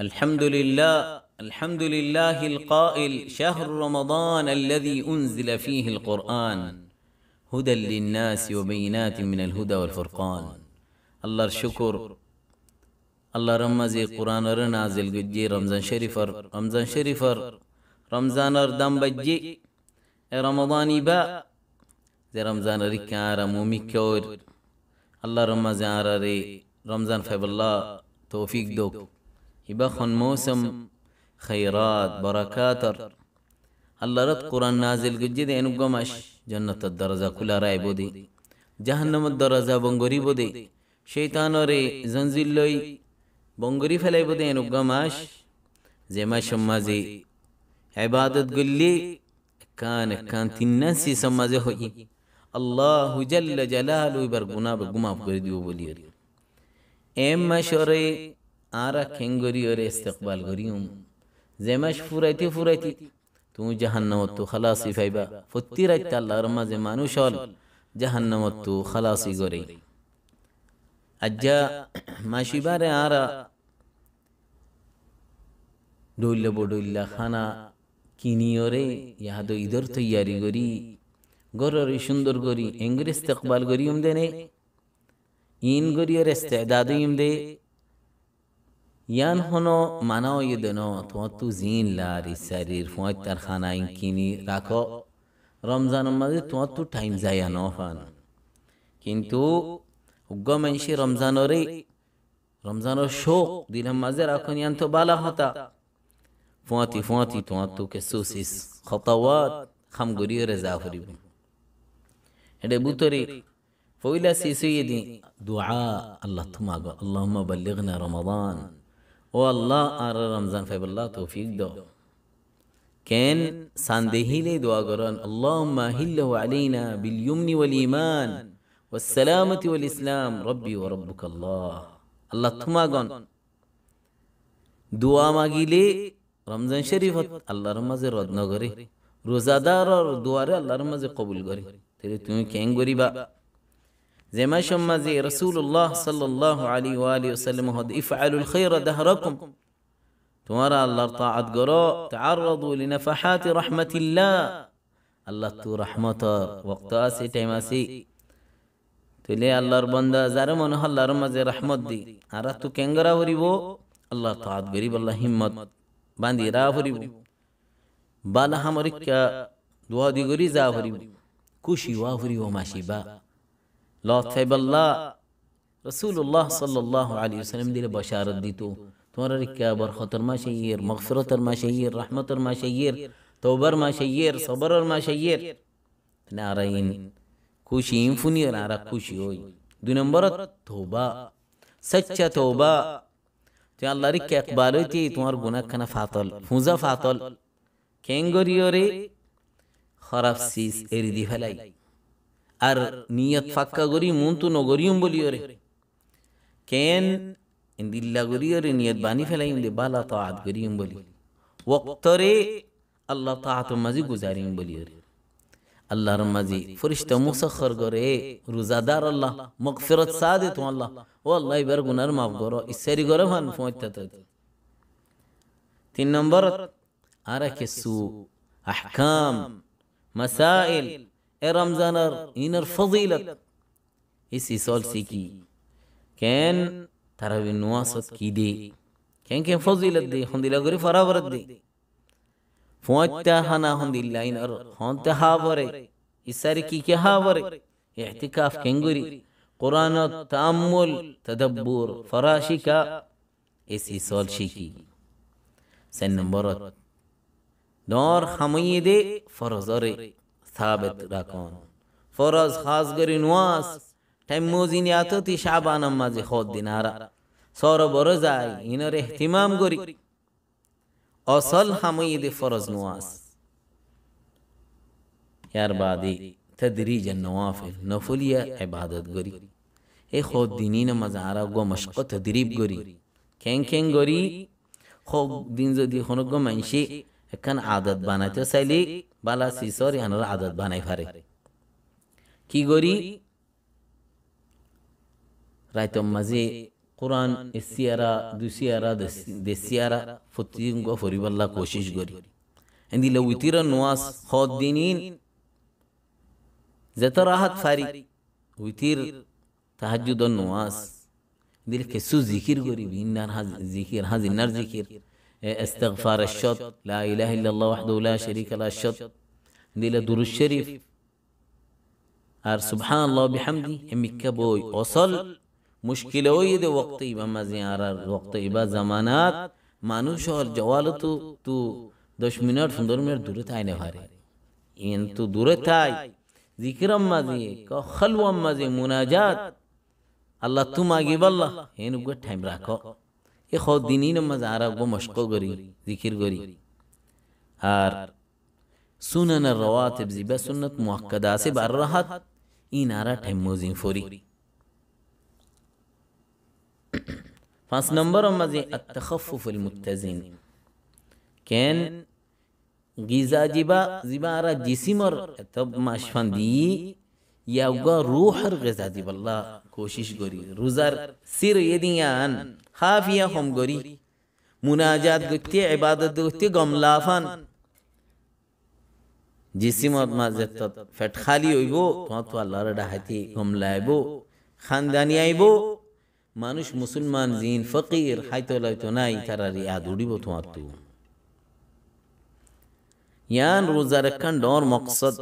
الحمد لله الحمد لله القائل شهر رمضان الذي انزل فيه القران هدى للناس وبينات من الهدى والفرقان الله الشكر الله رمزي قرآن رنازل قجي رمضان شريفر رمضان شريفر رمضان ردم بجي رمضان با زي رمضان ريك عارم ومكور الله رمزي عراري رمضان فيب الله توفيق دوك يبخن موسم خيرات بركاتر الله رد قرآن نازل قجد إنو قمش جنة الدرزة كلها رأي بودي جهنم الدرزة بنغري بودي شيطان ري زنزل لوي بنغري فلاي بودي إنو قمش زي ما شمازي عبادت قلي كان كان تنسي سمازي هوي الله جل جلاله برغنا بغما بغرديو بوليري اما شوري আর খেঙ্গরি ওরে ইস্তেকবাল করিম যে ফুরাইতে ফুরাইতে তুমি জাহান্নামত তু খালাসি ফাইবা ফত্তি রাইতে আল্লাহর মাঝে মানুষ হল জাহান্নামত তু খালাসি করে আজ্জা মাসিবারে আরা ডইল্লা বডইল্লা খানা কিনিয়রে ইয়াহাদ ইদর তৈয়ারি করি গররে সুন্দর করি এঙ্গরে ইস্তেকবাল করিম দেনে ইন গরিয়র ইস্তেদাদ ইম দে یان هنو منای دنو تو تو زین لاری سریر فوج خانه این کینی راکو رمضان مزی تو تو تایم زیان آفان কিন্তু হুগ্গো মেনশি রমজানরে রমজানর শোক দিলাম মাঝে রাখুন ইয়ান তো বালা تو تو که سوسیس خطوات সুসিস খতাওয়াত খামগুরিও রেজা করিব এটা বুতরে فويلا سيسيدي دعاء الله تماغو اللهم بلغنا رمضان ও আল্লাহ আর রমজান ফাইবাল্লাহ তৌফিক দ কেন সান্দেহিলে দোয়া করন আল্লাহুম্মা হিল্লাহু আলাইনা বিল ইয়ুমনি ওয়াল ঈমান ওয়াস সালামাতি ওয়াল ইসলাম রব্বি ওয়া রাব্বুকা আল্লাহ আল্লাহ তোমাগন দোয়া মাগিলে রমজান শরীফত আল্লাহর মাঝে রত্ন করে রোজাদারর দুয়ারে আল্লাহর মাঝে কবুল করে তাহলে তুমি কেন করিবা زما شما زي رسول الله صلى الله عليه وآله وسلم هد افعلوا الخير دهركم تمارا الله طاعت قراء تعرضوا لنفحات رحمة الله الله تو رحمة وقت آسي تيماسي تولي الله ربندا زارمون هل رمز رحمة دي عرفتو كنغرا وريبو الله طاعت قريب الله همت باندي را وريبو بالا هم ركا دوا دي غري زا وريبو كوشي وا وريبو ماشي با لطيب الله رسول الله صلى الله عليه وسلم دي لبشارة ديتو تمرا ركا برخطر ما شير مغفرتر ما شير رحمتر ما شير توبر ما شير صبرر ما شير نارين كوشي انفوني نارا كوشي وي دو نمبرت توبا سچا توبا تو الله ركا اقبالو تي تمرا گناكنا فاطل فوزا فاطل كنگوريوري خرف سيس اردي فلائي আর নিয়ত ফাক্কা করি মন তো নগরিয়ম বলি ওরে কেন দিল্লা করি ওরে নিয়ত বানি ফেলাইম দে বালা তো আদ করিম বলি ওক্তরে আল্লাহ তাহাত মাঝি গুজারিম বলি ওরে আল্লাহর মাঝি ফরিস্তা মুসাখর করে রোজাদার আল্লাহ মকফিরত সা দে তো আল্লাহ ও আল্লাহ এবার গুনার মাফ করো ইসারি করে ভান পৌঁছতে তিন নম্বর আর কিছু আহকাম মাসাইল رمضانر اینر فضیلت اسی سال سیکی کین تراوی نواست کی دی کین کین فضیلت دی خوندی لگری فرابرت دی فوانتا حنا خوندی اللہ اینر خوانتا حاوری اساری کی کی حاوری اعتقاف کنگوری قرآن تعمل تدبور فراشی کا اسی سال شیکی سن نمبرت دار خمیدی فرزاری সাবেত রাখুন ফরজ খাস করি নুয়াস টাইম মজিন আততি শাবান মাঝে হদ দিন আরা সর বড় যাই ইনরে ইহতিমাম করি অসল হামইদ ফরজ নুয়াস ইয়ার বাদি تدریج النوافل نفلیه عبادت گری ای خود دینی نماز عرب گو مشق تدریب گری کن کن گری خود دین زدی خونو گو منشی একখান আদত বানাইতে চাইলে বালা সিসর ইহানোর আদত বানাই পারে কি করি রাইতম মাঝে কোরআন এসিয়ারা দুসিয়ারা দেশিয়ারা ফতিঙ্গ ফরিবাল্লা কোশিশ করি এদিলে উতির নোয়াস হদ দিনিন যেত রাহাত ফারি উতির তাহাজুদ নোয়াস দিলে কিছু জিকির করি ইন্নার জিকির হাজিনার জিকির استغفار الشط لا إله إلا الله وحده لا شريك لا الشط دي لدور الشريف ار سبحان الله بحمدي امك بوي وصل مشكلة ويدي وقت إبا بما زيارة وقت إبا زمانات ما شهر جوالتو تو دوش منار فندر منار دورت آي نهاري ان تو دورت آي ذكر اما زي خلو اما زي مناجات الله تو ماغي بالله هنو قد ٹھائم راكو এ খদিনই নমাজ আর আগো মশক করি জিকির করি আর সুনান রওয়াতিব জিবা সুন্নাত মুআক্কাদা আছে বার রাহাত ইন আরা টেমোজিন ফরি পাঁচ নম্বর মাঝে التخفف المتزن كان গিজা জিবা জিবা আরা জিসিমর তব মাশফান দিয়ে يوغا روح غذا دي بالله کوشش گوری روزر سر يديان خافية هم گوری مناجات گوتي عبادت گوتي گملافن جسمت মাঝেত ফ্যাট খালি হইব তোমার তো আল্লাহর ডাহাতি গমলাইব খানদানি আইব মানুষ মুসলমান জিন ফকির হাইতো লাইতো নাই তারা রিয়া দৌড়িব তোমার তো ইয়ান রোজার একখান ডর মকসদ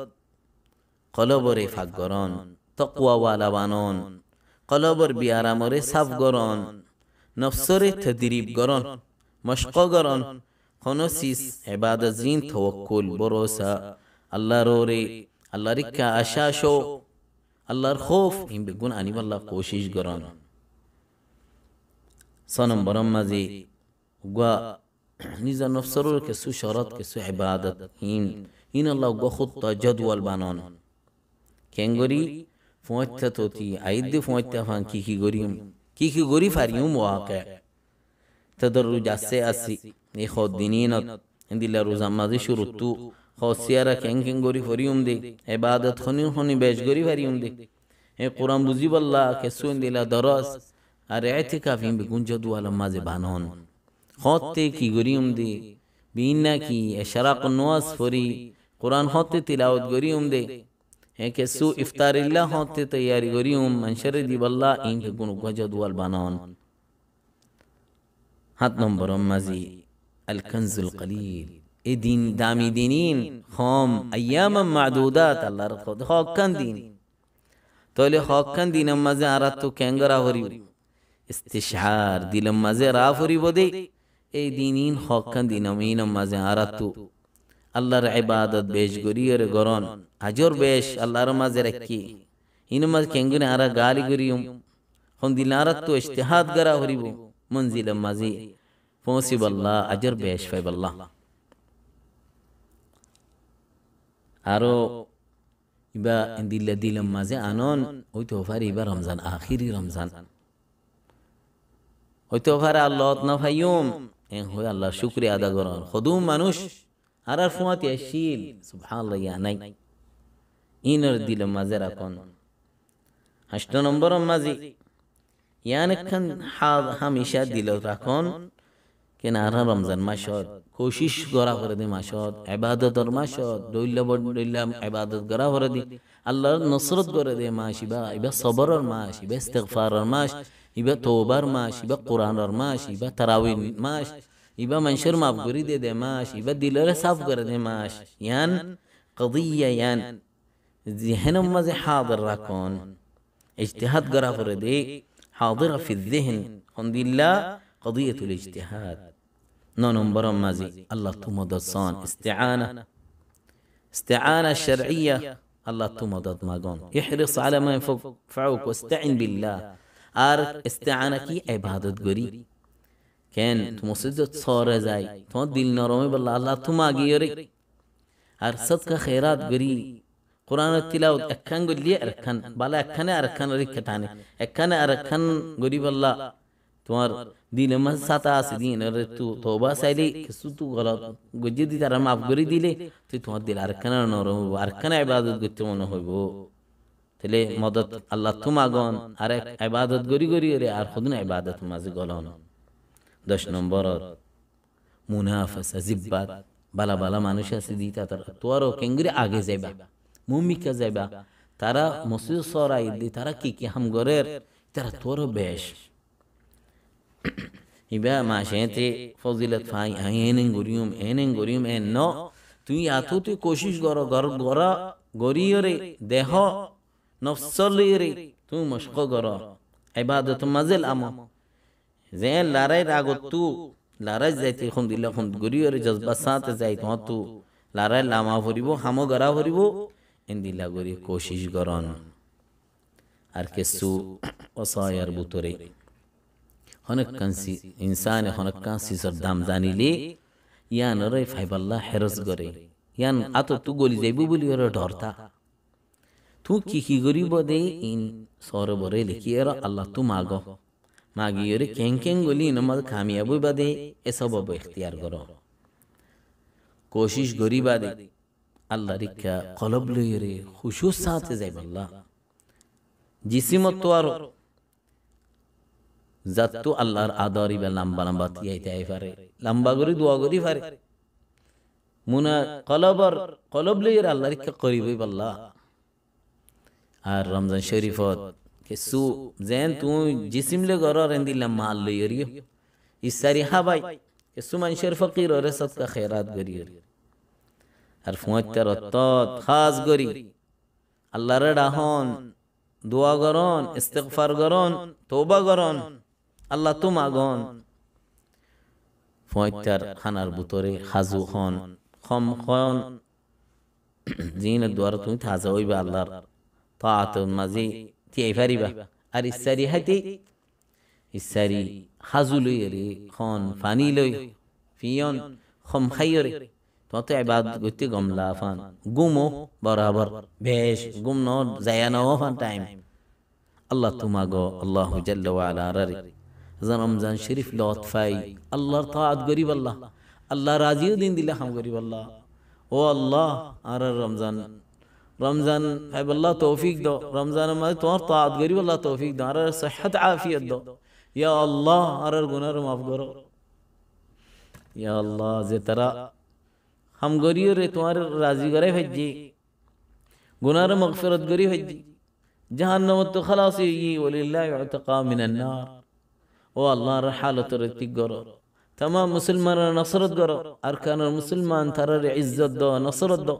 قلبر فگران تقوى والوانان قلبر بیارامر صفگران نفسر تدریبگران مشقاگران خنوسیس عباد زین توکل بروسا الله روری الله رکا اشاشو الله خوف این بگون انی والله کوشش گران صنم برام مزی و نيزا نفسرو لك شرط كسو عبادت إن إن الله خطة جدول بانون কেঙ্গরি ফুঁয়তা তোতি আইদ্য ফুঁয়তা ফাঁ কি কি গরিম কি কি গরি ফারিম ওয়াকে তদরুজ আসে আসি এ খদ দিনিনত দিলা রোজা মাঝে শুরুতু খসিয়ারা কেং কেং গরি ফরিম দে এবাদত খনি খনি বেশ গরি ফারিম দে এ কোরআন বুঝিবাল্লা কেসুন দিলা দরস আর এতে কাফিম বিগুঞ্জ দুয়ালা মাঝে বানন খতে কি গরিম দে বিনা কি এশারাক নোয়াজ ফরি কোরআন হতে দে ہیں کہ سو افطار اللہ ہوتے تیاری گریوں منشر دیب اللہ این کے گنو گجد والبانان حد نمبر مزی الکنز القلیل ای دین دامی دینین خام ایام معدودات اللہ را خود خاکن دین تو لی خاکن دین مزی آرات تو کنگر آوری استشعار دیل مزی را آوری بودی ای دینین خاکن دین مزی آرات تو আল্লাহর ইবাদত বেশ গরিয়র গরন হাজর বেশ আল্লাহর মাঝে রাখি ইনমাজ কেঙ্গুনে আরা গালি গরিয়ম হন দিলারাত তো ইজতিহাদ গরা হরিব মঞ্জিল মাজি পৌঁছিব আল্লাহ আজর বেশ ফাইব আল্লাহ আরো ইবা দিল্লা দিলাম মাঝে আনন ওই তো ফার ইবা রমজান আখিরি রমজান ওই তো ফার আল্লাহ না ফাইয়ুম এ হয়ে আল্লাহ শুক্রিয়া আদা করার খদুম মানুষ harar fuat ya shil subhanallah ya nai inar dil mazera kon hashto নম্বর মাজি yani kan had hamisha dil রাখন কেন আর রমজান মাসত কোশিশ করা করে দি মাসত ইবাদতর মাসত দইল্লা বড় দইল্লা ইবাদত করা করে দি আল্লাহর নসরত করে দে মাস ইবা ইবা সবরর মাস ইবা ইস্তিগফারর মাস ইবা তওবার মাস ইবা কোরআনর মাস ইবা তারাবিহ মাস يبقى منشور مبغري دي دي ماش يبقى دي لرا صفقر دي ماش يان قضية يان ذهنهم مزي حاضر راكون اجتهاد قرافر دي حاضرة في الذهن قند الله قضية الاجتهاد نون برم مازي الله تو تمدصان استعانة استعانة شرعية الله تو تمدد ماغون يحرص على ما ينفعوك واستعن بالله آر استعانة كي عبادة غري কেন তোমার যে সরে যায় তোমার দিল নরমে বললা আল্লাহ তোমা গিয়ে রে আর সদকা খেরাত গরি কোরআন তিলাওত একখান গলিয়ে আরেকখান বালা একখানে আরেকখান রেখে টানে একখানে আরেকখান গরি বললা তোমার দিলে সাতা আছে দিন তু তোবা চাইলে কিছু তু গলত গজিয়ে দি তারা মাফ করে দিলে তুই তোমার দিল আরেকখানে নরম হইব আরেকখানে ইবাদত করতে মনে হইব তাহলে মদত আল্লাহ তোমাগন আর এক ইবাদত গরি গরি আর খুদিন ইবাদত মাঝে গলন দশ নম্বরত মুনাফাসা জিব্বাত বালা বালা মানুষ আছে দিতা তারা তোয়ারও কেঙ্গুরি আগে যাইবা মুমিকা যাইবা তারা মসজিদ সরাই দি তারা কি কি হামগরের তারা তোরও বেশ ইবা মাসেতে ফজিলত ফাই আইনেন গরিয়ম এনেন গরিয়ম এন ন তুই আতো তুই কোশিশ কর গর গরা গরিয়রে দেহ নফসলিরে তুই মশক কর ইবাদত মাজিল আমা যে লারাইর আগত তু লারাই যাইতে এখন দিলে এখন গরিয়রে জজবা সাথে যাই তোমার তু লারাই লামা ভরিব হামো গড়া ভরিব ইন্দিলা গরি কোশিস গরন আর কিছু অসহায়ের বুতরে হনক কাঁসি ইনসান হনক কাঁসিসর দাম জানিলে ইয়ান রে ফাইবাল্লা হেরস গরে ইয়ান আত তু গলি যাইব বলি ওর ডরতা তু কি কি করিব দে ইন সরবরে লিখিয়ে আল্লাহ তু মাগ মাগিয়রে খেং খেং গলি নমাজ খামিয়াবই বাদে এসব অব এখতিয়ার কর কোশিশ গরি বাদে আল্লাহ রিক্ষা কলব লইরে খুশু সাথে যাইব আল্লাহ জিসিমত আর যাত আল্লাহর আদরি বা লম্বা লম্বা তিয়াই তাই পারে লম্বা গরি দোয়া গরি পারে মুনা কলবর কলব লইয়ের আল্লাহ রিক্ষা করিবই আল্লাহ আর রমজান শরীফত سو زين تو جسم لے گرا رندی لمال لے یریو اس سریحہ بھائی سو منشر فقیر اور صدقہ خیرات گری یری حرفوں ترطات خاص گری اللہ رڑا ہون دعا گرون استغفار گرون توبہ گرون الله تو مگون فایتر خنر بطوری خزو خان خم خان زین دوار توی تازه به الله طاعت مزی তিয়াই ফারিবা আর ইসারি হাইতে ইসারি হাজু লই রে খন ফানি লই ফিয়ন খম খাইয় রে তত এবাদ গতি গমলা ফান গুমো বরাবর বেশ গুম ন জায়া ন ফান টাইম আল্লাহ তোমা গো আল্লাহ জাল্লা রে রমজান শরীফ লতফাই আল্লাহর তাআত গরিব আল্লাহ আল্লাহ রাজিও দিন দিলে হাম গরিব আল্লাহ ও আল্লাহ আর রমজান رمضان حب الله توفيق دو رمضان ما توار طاعت غريب الله توفيق دو عرر صحة عافية دو يا الله عرر غنر معاف يا الله زي ترى ہم گریو رے تمہارے راضی کرے بھجی گناہ مغفرت گری بھجی جهنم تو خلاص یہ ولله يعتقى من النار والله رحالة رحالت غرو تمام مسلمان نصرت غرو اركان المسلمان ترى عزت دو نصرت دو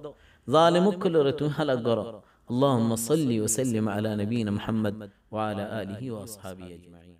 ظالم كل رتو هلا قرأ اللهم صل وسلم على نبينا محمد وعلى آله وأصحابه أجمعين